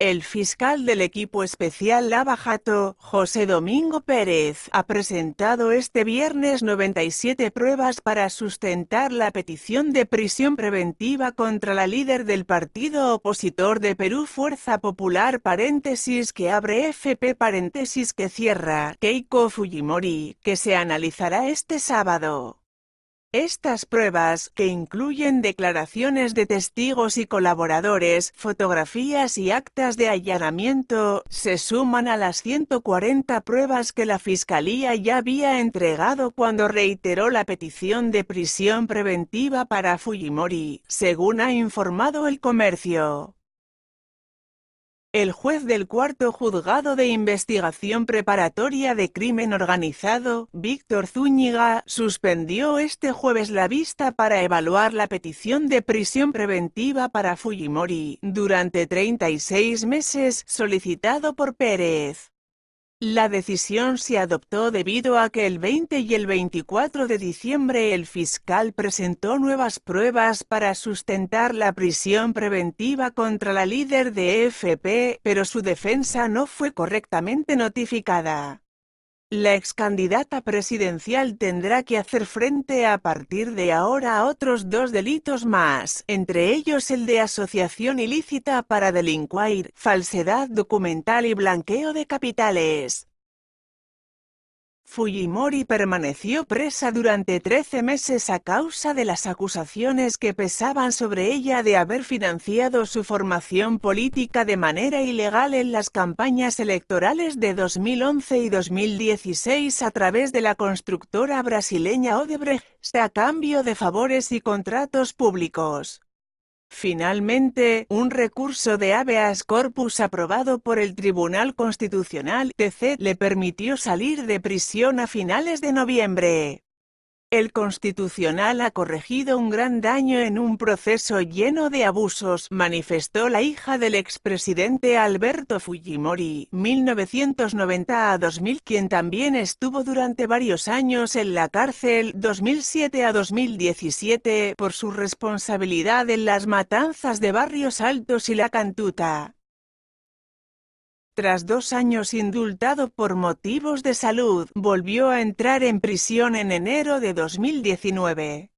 El fiscal del equipo especial Lavajato, José Domingo Pérez, ha presentado este viernes 97 pruebas para sustentar la petición de prisión preventiva contra la líder del partido opositor de Perú Fuerza Popular paréntesis que abre FP paréntesis que cierra, Keiko Fujimori, que se analizará este sábado. Estas pruebas, que incluyen declaraciones de testigos y colaboradores, fotografías y actas de allanamiento, se suman a las 140 pruebas que la Fiscalía ya había entregado cuando reiteró la petición de prisión preventiva para Fujimori, según ha informado el comercio el juez del cuarto juzgado de investigación preparatoria de crimen organizado, Víctor Zúñiga, suspendió este jueves la vista para evaluar la petición de prisión preventiva para Fujimori durante 36 meses solicitado por Pérez. La decisión se adoptó debido a que el 20 y el 24 de diciembre el fiscal presentó nuevas pruebas para sustentar la prisión preventiva contra la líder de FP, pero su defensa no fue correctamente notificada. La ex candidata presidencial tendrá que hacer frente a partir de ahora a otros dos delitos más, entre ellos el de asociación ilícita para delincuir, falsedad documental y blanqueo de capitales. Fujimori permaneció presa durante 13 meses a causa de las acusaciones que pesaban sobre ella de haber financiado su formación política de manera ilegal en las campañas electorales de 2011 y 2016 a través de la constructora brasileña Odebrecht, a cambio de favores y contratos públicos. Finalmente, un recurso de habeas corpus aprobado por el Tribunal Constitucional TC le permitió salir de prisión a finales de noviembre. El Constitucional ha corregido un gran daño en un proceso lleno de abusos, manifestó la hija del expresidente Alberto Fujimori, 1990 a 2000, quien también estuvo durante varios años en la cárcel, 2007 a 2017, por su responsabilidad en las matanzas de Barrios Altos y La Cantuta tras dos años indultado por motivos de salud, volvió a entrar en prisión en enero de 2019.